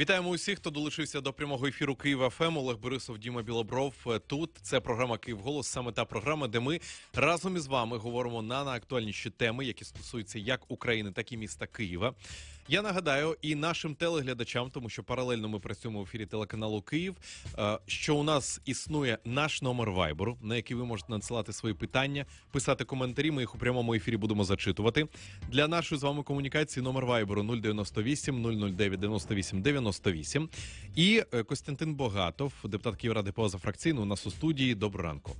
Вітаємо усіх, хто долучився до прямого ефіру Києва ФМ. Ем. Олег Борисов, Діма Білобров. Е, тут це програма Київ Голос, саме та програма, де ми разом із вами говоримо на найактуальніші теми, які стосуються як України, так і міста Києва. Я нагадаю і нашим телеглядачам, тому що паралельно ми працюємо в ефірі телеканалу Київ. Е, що у нас існує наш номер вайберу, на який ви можете надсилати свої питання, писати коментарі. Ми їх у прямому ефірі будемо зачитувати. Для нашої з вами комунікації номер вайберу 098 009 98 98. І е, Костянтин Богатов, депутат Київради позафракційно, у нас у студії. Доброго ранку.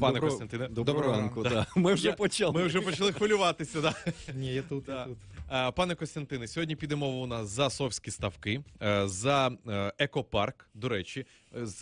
Пане Добро... Костянтине, доброго ранку. Да. Ми вже я... почали. Ми вже почали хвилюватися. Да. Ні, я тут. Да. я тут. Е, пане Костянтине, сьогодні піде мова у нас за совські ставки, е, за е, екопарк. До речі,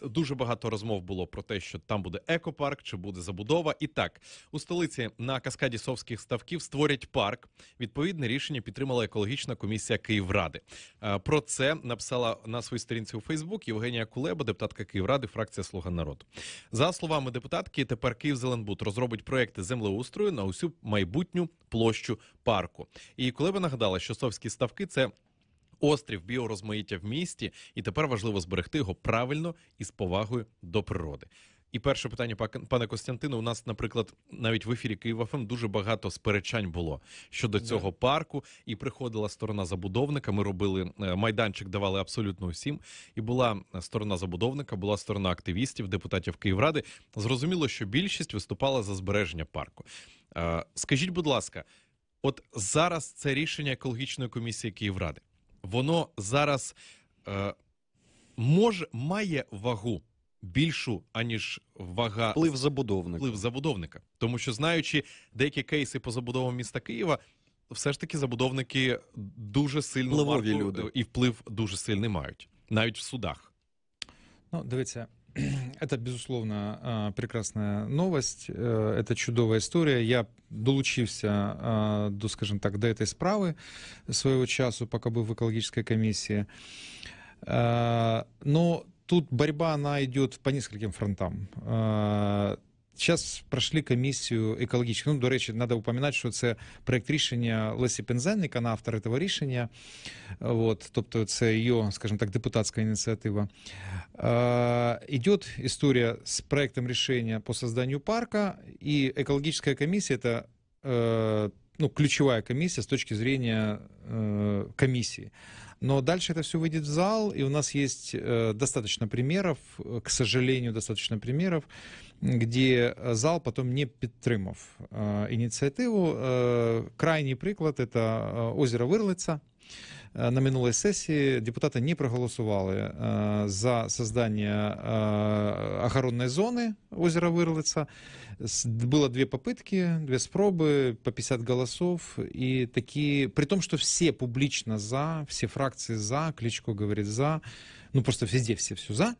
Дуже багато розмов було про те, що там буде екопарк, чи буде забудова. І так, у столиці на каскаді совських ставків створять парк. Відповідне рішення підтримала екологічна комісія Київради. Е, про це написала на своїй сторінці у Фейсбук Євгенія Кулеба, депутатка Київради, фракція Слуга народу. За словами депутатки, тепер Київ Київзеленбуд розробить проекти землеустрою на усю майбутню площу парку. І Кулеба нагадала, що совські ставки це острів біорозмаїття в місті, і тепер важливо зберегти його правильно і з повагою до природи. І перше питання, пане Костянтину, у нас, наприклад, навіть в ефірі Києва ФМ ем дуже багато сперечань було щодо цього парку, і приходила сторона забудовника. Ми робили е, майданчик, давали абсолютно усім. І була сторона забудовника, була сторона активістів, депутатів Київради. Зрозуміло, що більшість виступала за збереження парку. Е, скажіть, будь ласка, от зараз це рішення екологічної комісії Київради воно зараз е, може має вагу більшу аніж вага вплив забудовника. вплив забудовника, тому що знаючи деякі кейси по забудовам міста Києва. Все ж таки забудовники дуже сильно варку, люди. і вплив дуже сильний мають навіть в судах. Ну, дивіться, это, безусловно, прекрасная новость. Э, это чудовая история. Я долучився до, скажем так, до этой справы своего часу, пока был в экологической комиссии. Но тут борьба, она идет по нескольким фронтам. Сейчас пройшли комісію екологічну. Ну, до речі, треба упоминати, що це проект рішення Лесі Пензенника, вона автор цього рішення. От, тобто, це її, скажімо так, депутатська ініціатива. Е, Іде історія з проектом рішення по созданию парка, і екологічна комісія це е, ну, ключова комісія с точки зрения э, е, комісії. Но дальше это все выйдет в зал, и у нас есть э, достаточно примеров, э, к сожалению, достаточно примеров, где э, зал потом не підтримав ініціативу. Крайній приклад це озеро Вирлиця. на минулой сессии депутаты не проголосовали за создание охоронной зоны озера Вырлица. Было две попытки, две спробы, по 50 голосов. И такие, при том, что все публично за, все фракции за, Кличко говорит за, ну просто везде все все за,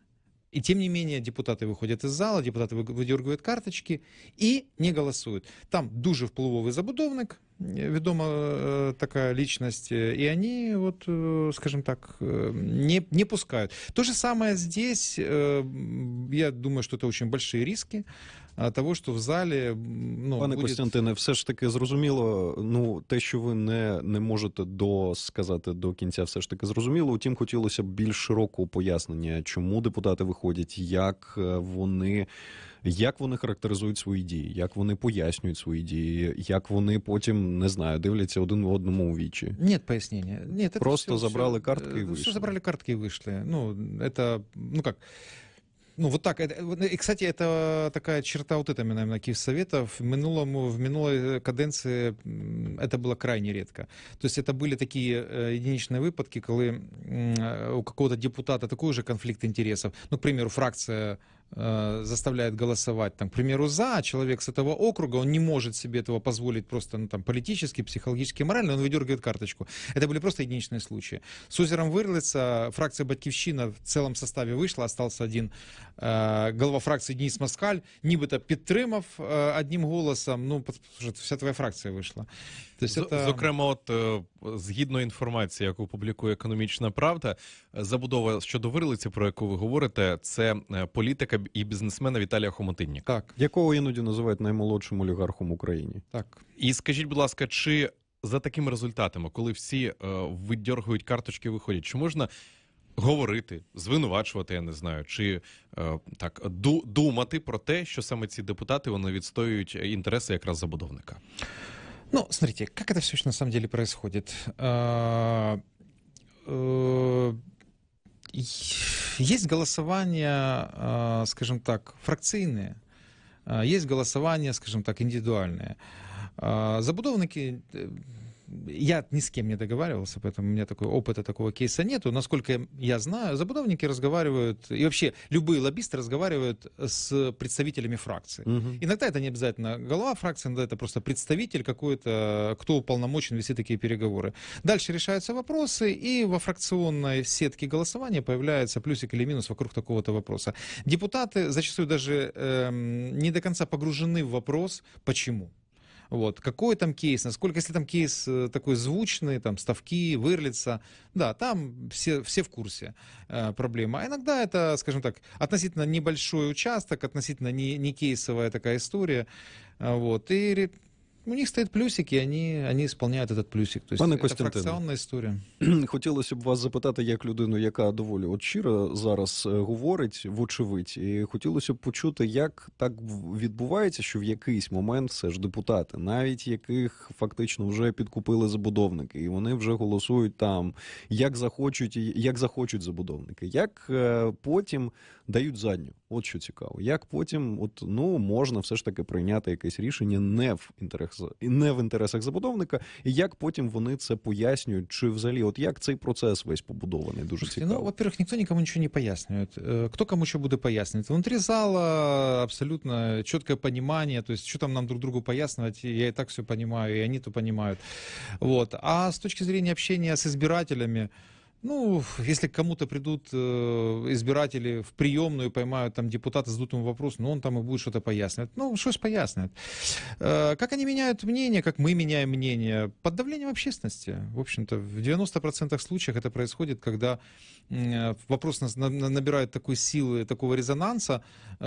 и тем не менее депутаты выходят из зала, депутаты выдергивают карточки и не голосуют. Там дуже впливовый забудовник, Відома э, така личность, і э, они, вот, э, скажем так, не, не пускают. То ж саме здесь, я думаю, що це очень большие риски того, що в залі ну пане буде... Костянтине, все ж таки зрозуміло. Ну те, що ви не не можете досказати до кінця, все ж таки зрозуміло. Утім, хотілося б більш широкого пояснення, чому депутати виходять, як е, вони як вони характеризують свої дії, як вони пояснюють свої дії, як вони потім не знаю, дивляться один в одному у вічі. Ні, пояснення. Ні, просто все, забрали все, картки і э, вийшли. Все забрали картки и вышли. Ну, это, ну как. Ну, вот так. И, кстати, это такая черта вот это, наверное, Киевсовета. В, минулом, в минулой э, каденции это было крайне редко. То есть это были такие э, единичные выпадки, когда у какого-то депутата такой же конфликт интересов. Ну, к примеру, фракция Э, заставляет голосовать, там, к примеру, за, а человек с этого округа, он не может себе этого позволить просто ну, там, политически, психологически, морально, он выдергивает карточку. Это были просто единичные случаи. С озером Вырлица э, фракция «Батьківщина» в целом составе вышла, остался один э, голова фракции Денис Маскаль, нібито підтримав э, одним голосом, ну, вся твоя фракція вийшла. Тобто, це... Зокрема, от, э, згідно інформації, яку публікує «Економічна правда», е, забудова щодо Вирлиці, про яку ви говорите, це е, політика політика і бізнесмена Віталія Хомотинніка. Так, якого іноді називають наймолодшим олігархом в Україні. Так і скажіть, будь ласка, чи за такими результатами, коли всі е, видьоргують карточки, виходять, чи можна? Говорити, звинувачувати, я не знаю, чи е, так ду думати про те, що саме ці депутати вони відстоюють інтереси якраз забудовника. Ну, смотрите, як це все на самом деле происходит. Э, э... Есть голосование, скажем так, фракцийные, есть голосование, скажем так, индивидуальное. Забудовники э, я ни с кем не договаривался, поэтому у меня такой опыта такого кейса нету. Насколько я знаю, забудовники разговаривают, и вообще любые лоббисты разговаривают с представителями фракции. Угу. Иногда это не обязательно голова фракции, иногда это просто представитель какой-то, кто уполномочен вести такие переговоры. Дальше решаются вопросы, и во фракционной сетке голосования появляется плюсик или минус вокруг такого-то вопроса. Депутаты зачастую даже э, не до конца погружены в вопрос, почему. Вот. Какой там кейс, насколько, если там кейс э, такой звучный, там ставки, вырлится, да, там все, все в курсе э, проблемы. А иногда это, скажем так, относительно небольшой участок, относительно не, не кейсовая такая история. Э, вот. И у них стоят плюсики, они вони сповняють этот плюсик. То есть Пане Костянтине, історія. Хотілося б вас запитати як людину, яка доволі от щиро зараз е, говорить, вочевидь, і хотілося б почути, як так відбувається, що в якийсь момент все ж депутати, навіть яких фактично вже підкупили забудовники, і вони вже голосують там, як захочуть, як захочуть забудовники, як е, потім дають задню. От що цікаво, як потім, от ну можна все ж таки прийняти якесь рішення не в інтересах і не в інтересах забудовника, і як потім вони це пояснюють, чи взагалі от як цей процес весь побудований дуже цікаво. Ну, во-первых, ніхто нікому нічого не пояснює. Хто э, кому що буде пояснювати? Внутрі зала абсолютно чітке розуміння, тобто що там нам друг другу пояснювати, я і так все розумію, і вони то розуміють. Вот. А з точки зрения общения с избирателями, Ну, если к кому-то придут э, избиратели в приемную, поймают там депутата, задут ему вопрос, ну, он там и будет что-то пояснять. Ну, что ж пояснит? Э, как они меняют мнение, как мы меняем мнение? Под давлением общественности. В общем-то, в 90% случаев это происходит, когда э, вопрос набирает такой силы, такого резонанса,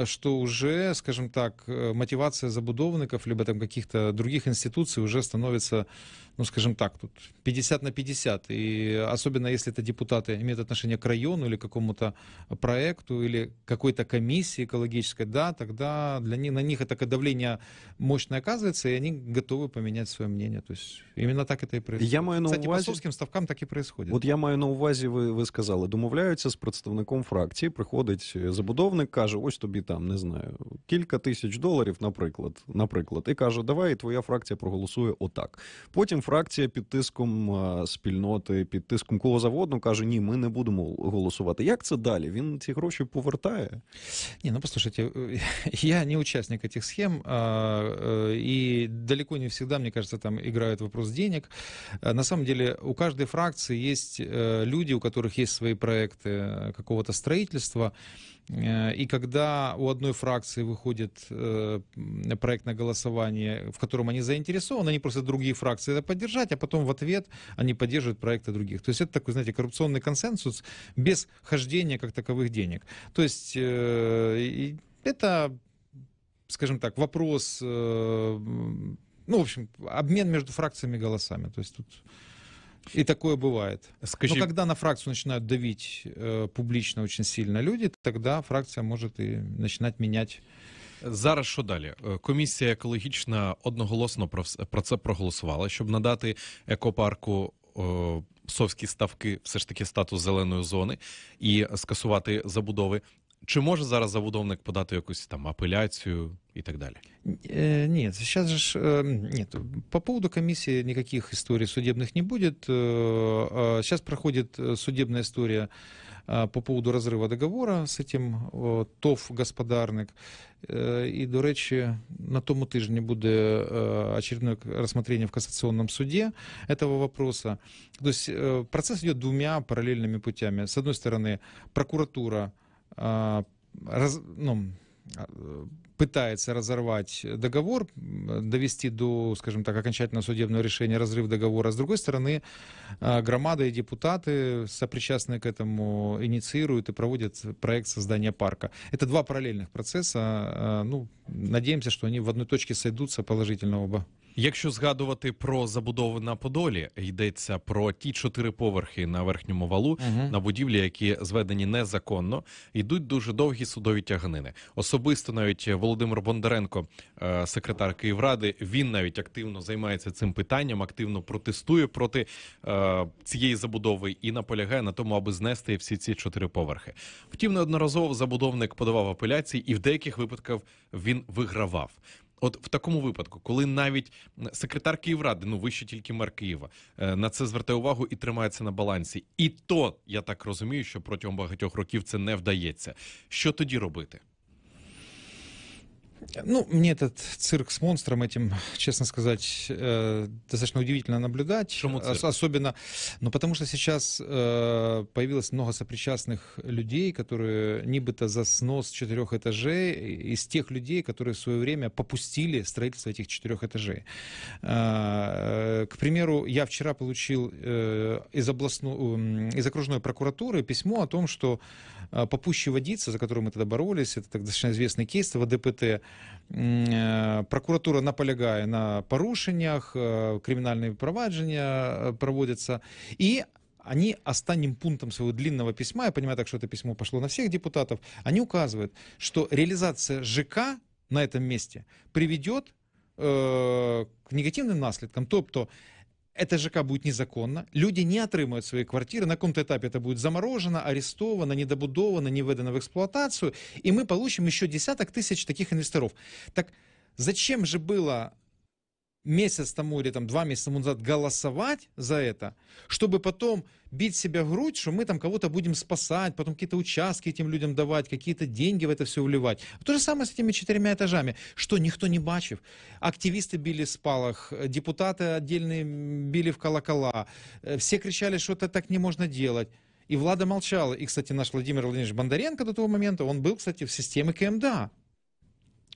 что уже, скажем так, мотивация забудовников, либо там каких-то других институций уже становится, ну, скажем так, тут 50 на 50. И особенно если это депутаты имеют отношение к району или какому-то проекту или какой-то комиссии экологической, да, тогда для них, на них это давление мощное оказывается, и они готовы поменять свое мнение. То есть именно так это и происходит. Я маю на Кстати, увазі... по сумським ставкам так і происходит. От я маю на увазі, ви, ви сказали, домовляються з представником фракції, приходить забудовник, каже, ось тобі там, не знаю, кілька тисяч доларів, наприклад, наприклад, і каже, давай, твоя фракція проголосує отак. Потім фракція під тиском спільноти, під тиском кого заводу, одну каже, ні, ми не будемо голосувати. Як це далі? Він ці гроші повертає? Ні, ну послушайте, я не участник этих схем, э, и далеко не всегда, мне кажется, там играет вопрос денег. На самом деле у каждой фракции есть э, люди, у которых есть свои проекты э, какого-то строительства, Э, и когда у одной фракции выходит э, проект на голосование, в котором они заинтересованы, они просто другие фракции это поддержать, а потом в ответ они поддерживают проекты других. То есть это такой, знаете, коррупционный консенсус без хождения как таковых денег. То есть э, это, скажем так, вопрос, ну, в общем, обмен между фракциями голосами. То есть тут И такое бывает. Скажи... Но когда на фракцию начинают давить э, публично очень сильно люди, тогда фракция может и начинать менять. Зараз що далі? Е, комісія екологічна одноголосно про це проголосувала, щоб надати екопарку. Е, совські ставки, все ж таки статус зеленої зони і скасувати забудови. Чи може зараз забудовник подати якусь там апеляцію і так далі? Е, нет, сейчас же е, нет. По поводу комиссии никаких историй судебных не будет. Сейчас проходит е, судебная история по поводу разрыва договора с этим ТОВ господарник. І, до речі, на тому тижні буде очередное рассмотрение в кассационном суде этого вопроса. То есть процесс идет двумя параллельными путями. С одной стороны, прокуратура – А, раз, ну, а, пытается разорвать договор, довести до, скажем так, окончательного судебного решения разрыв договора. С другой стороны, а, громада и депутаты, сопричастные к этому, инициируют и проводят проект создания парка. Это два параллельных процесса. Ну, надеемся, что они в одной точке сойдутся положительно оба. Якщо згадувати про забудову на Подолі, йдеться про ті чотири поверхи на верхньому валу угу. на будівлі, які зведені незаконно, йдуть дуже довгі судові тяганини. Особисто навіть Володимир Бондаренко, е, секретар Київради, він навіть активно займається цим питанням, активно протестує проти е, цієї забудови і наполягає на тому, аби знести всі ці чотири поверхи. Втім, неодноразово забудовник подавав апеляції, і в деяких випадках він вигравав. От в такому випадку, коли навіть секретар Київради, ну вище тільки мер Києва, е, на це звертає увагу і тримається на балансі. І то я так розумію, що протягом багатьох років це не вдається. Що тоді робити? Ну, мне этот цирк с монстром этим, честно сказать, э, достаточно удивительно наблюдать. Почему цирк? Особенно, ну, потому что сейчас э, появилось много сопричастных людей, которые нибито за снос четырех этажей, из тех людей, которые в свое время попустили строительство этих четырех этажей. Э, к примеру, я вчера получил э, из, областной, э, из окружной прокуратуры письмо о том, что А, Попущева-Дица, за которым мы тогда боролись, это так достаточно известный кейс в ДПТ. Э, прокуратура наполягає на порушеннях, э, криминальные провадження э, проводятся, и они останним пунктом своего длинного письма, я понимаю так, что это письмо пошло на всех депутатов, они указывают, что реализация ЖК на этом месте приведет э, к негативным наследкам. Тобто, это ЖК будет незаконна. Люди не атрымаюць свои квартиры на каком-то этапе это будет заморожено арестовано недобудовано, не выдано в эксплуатацию и мы получим еще десяток тысяч таких инвесторов так зачем же было месяц тому или там два месяца тому назад голосовать за это чтобы потом бить себя в грудь, что мы там кого-то будем спасать, потом какие-то участки этим людям давать, какие-то деньги в это все вливать. То же самое с этими четырьмя этажами, что никто не бачив. Активисты били в спалах, депутаты отдельные били в колокола, э, все кричали, что это так не можно делать. И Влада молчала. И, кстати, наш Владимир Владимирович Бондаренко до того момента, он был, кстати, в системе КМДА.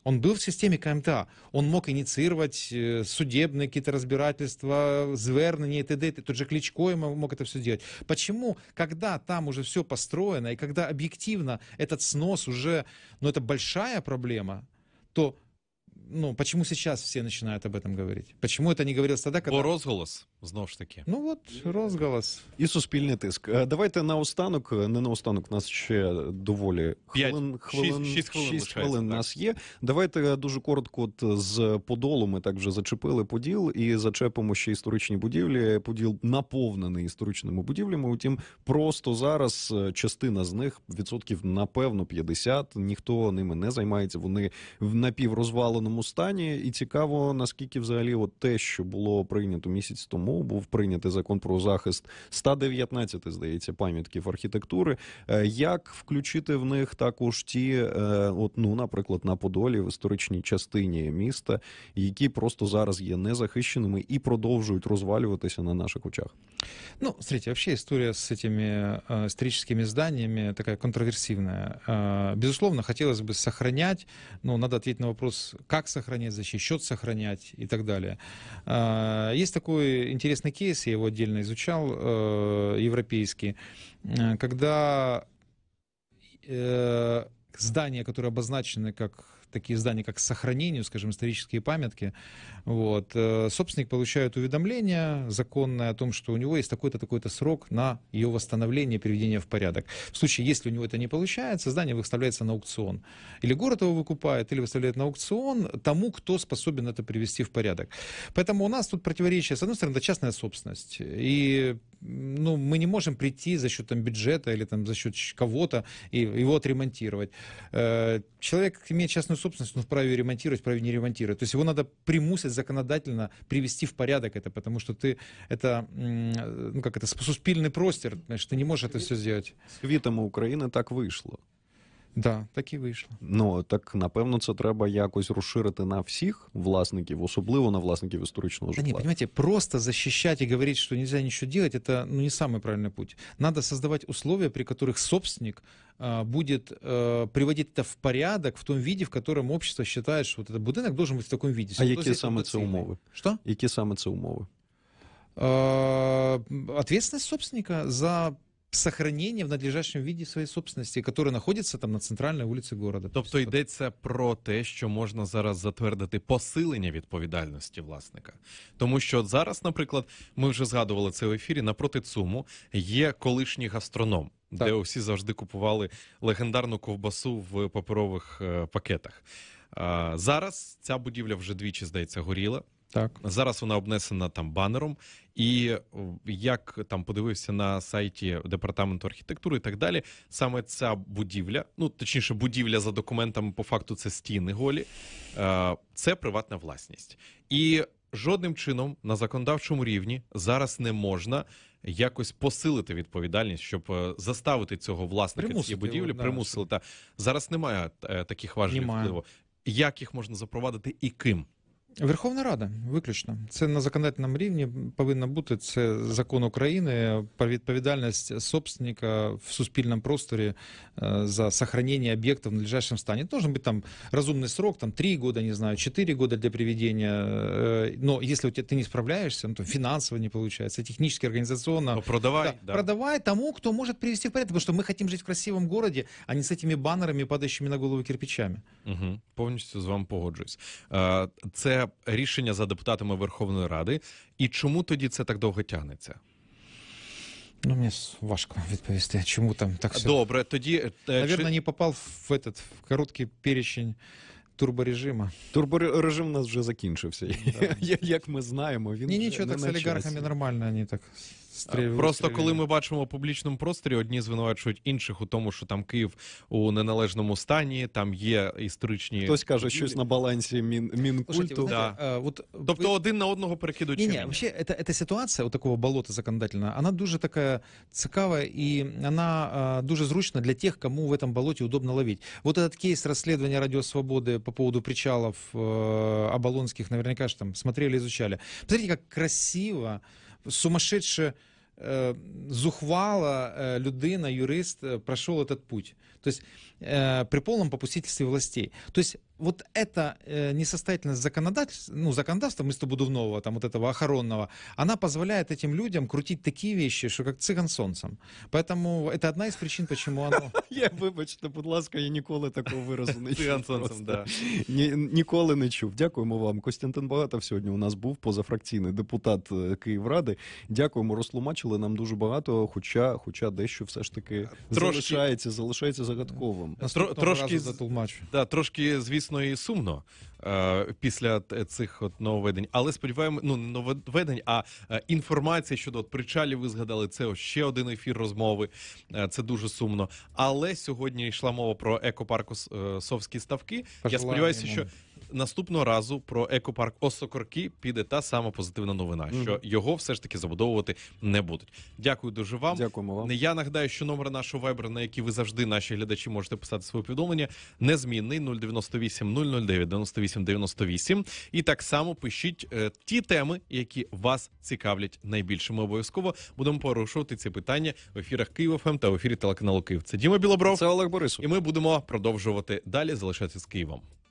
Он был в системе КМТА. Он мог инициировать э, судебные какие-то разбирательства, звернения и т.д. Тот же Кличко ему мог это все делать. Почему, когда там уже все построено, и когда объективно этот снос уже, ну это большая проблема, то ну, почему сейчас все начинают об этом говорить? Почему это не говорилось тогда, когда... Бо розголос. Знову ж таки, ну от розгалас і суспільний тиск. Е, давайте на останок, е, не на останок нас ще доволі 5, хвилин, шість хвилин, хвилин, 6 хвилин нас є. Давайте е, дуже коротко от з подолу. Ми так вже зачепили поділ і зачепимо ще історичні будівлі. Поділ наповнений історичними будівлями. Утім, просто зараз частина з них відсотків напевно 50, Ніхто ними не займається. Вони в напіврозваленому стані. І цікаво наскільки взагалі от те, що було прийнято місяць тому тому був прийнятий закон про захист 119, здається, пам'ятків архітектури. Е, як включити в них також ті, е, от ну, наприклад, на Подолі в історичній частині міста, які просто зараз є незахищеними і продовжують розвалюватися на наших очах? Ну, смотрите, вообще история с этими э, историческими зданиями такая контроверсивная. Э, безусловно, хотелось бы сохранять, но надо ответить на вопрос, как сохранять, за чей счет сохранять и так далее. Э, есть такой интересный интересный кейс, я его отдельно изучал, э, европейский, э, когда э, здания, которые обозначены как такие здания, как сохранению, скажем, исторические памятки, вот, э, собственник получает уведомление законное о том, что у него есть такой-то, такой-то срок на ее восстановление приведение в порядок. В случае, если у него это не получается, здание выставляется на аукцион. Или город его выкупает, или выставляет на аукцион тому, кто способен это привести в порядок. Поэтому у нас тут противоречие. С одной стороны, это частная собственность. И ну, мы не можем прийти за счет там, бюджета или там, за счет кого-то и его отремонтировать. Э, человек имеет частную собственность, но вправе ее ремонтировать, вправе не ремонтировать. То есть его надо примусить законодательно привести в порядок это, потому что ты это, ну как это, суспільний простір, знаешь, ты не можешь это все сделать. Світами Украины так вышло. Да, так і вийшло. Ну так напевно, це треба якось розширити на всіх власників, особливо на власників історичного житла. Да, не, понимаете, просто защищать и говорить, что нельзя ничего делать, это ну, не самый правильный путь. Надо создавать условия, при которых собственник э, будет э, приводить это в порядок в том виде, в котором общество считает, что вот этот будинок должен быть в таком виде. А які саме це умови? Що? Які саме це умови? ответственность собственника за сохранения в надлежащем виде своей собственности, которая находится там на центральной вулиці города. Тобто йдеться про те, що можна зараз затвердити посилення відповідальності власника, тому що зараз, наприклад, ми вже згадували це в ефірі. Напроти цуму є колишній гастроном. Так. Де усі завжди купували легендарну ковбасу в паперових е, пакетах. зараз ця будівля вже двічі здається горіла. Так зараз вона обнесена там банером, і як там подивився на сайті департаменту архітектури і так далі, саме ця будівля, ну точніше, будівля за документами, по факту, це стіни голі, е, це приватна власність, і жодним чином на законодавчому рівні зараз не можна. Якось посилити відповідальність, щоб е, заставити цього власника примусити цієї будівлі, його, примусили. Та зараз немає е, таких важливих впливу. Як їх можна запровадити і ким? Верховна Рада виключно це на законодательному рівні повинна бути це закон України про відповідальність собственника в суспільному просторі е, за сохранення об'єктів в належащому стані. Должен бути там розумний срок, там три года, не знаю, 4 года для приведення. Э, но якщо ти не справляєшся, ну, то фінансово не виходить, технічно, організаційно. продавай, да, да. продавай тому, хто може привести в порядок, тому що ми хочемо жити в красивому місті, а не з цими банерами, падаючими на голову кирпичами. Угу. Повністю з вами погоджуюсь. Е, це рішення за депутатами Верховної Ради, і чому тоді це так довго тягнеться? Ну, мені важко відповісти, чому там так все. Добре, тоді. Е, Наверное, не попав в этот в короткий перечень турборежиму. Турборежим у нас вже закінчився. Да. Як ми знаємо, він. Ні, нічого, так з олігархами нормально, вони так Стріль, Просто стріль. коли ми бачимо в публічному просторі, одні звинувачують інших у тому, що там Київ у неналежному стані, там є історичні хтось каже, щось на балансі мін мінкульту. Да. А, е, от тобто ви... один на одного перекидують. Ні, ні, вообще, эта, ситуація, от такого болота законодательного, вона дуже така цікава і вона а, е, дуже зручна для тих, кому в цьому болоті удобно ловити. Вот этот кейс розслідування Радіо Свободи по поводу причалів э, оболонських, наверняка ж там смотрели, изучали. Посмотрите, як красиво сумасшедше е, зухвала е, людина, юрист, е, пройшов этот путь то есть э, при полном попустительстве властей. То есть вот эта э, несостоятельность законодательства, ну, законодательства местобудовного, там, вот этого охоронного, она позволяет этим людям крутить такие вещи, что как цыган солнцем. Поэтому это одна из причин, почему оно... Я, вибачте, будь ласка, я ніколи такого виразу не чув. Циган да. Ніколи не чув. Дякуємо вам. Костянтин Багатов сьогодні у нас був, позафракційний депутат е, Київради. Дякуємо, розтлумачили нам дуже багато, хоча, хоча дещо все ж таки залишається, залишається загадковим. Настро, трошки да, трошки, звісно, і сумно е, після цих от нововведень, але сподіваємо, ну не нововведень, а е, інформація щодо от причалів. Ви згадали це ще один ефір розмови. Е, це дуже сумно. Але сьогодні йшла мова про екопарк е, Совські ставки. Пожелаємо. Я сподіваюся, що наступного разу про екопарк Осокорки піде та сама позитивна новина, mm -hmm. що його все ж таки забудовувати не будуть. Дякую дуже вам. Дякуємо вам. Я нагадаю, що номер нашого вебера, на який ви завжди наші глядачі можете писати своє повідомлення, незмінний 098 009 98 98. І так само пишіть е, ті теми, які вас цікавлять найбільше. Ми обов'язково будемо порушувати ці питання в ефірах Києва ФМ ем та в ефірі телеканалу Київ. Це Діма Білобров. Це Олег Борисов. І ми будемо продовжувати далі. Залишатися з Києвом.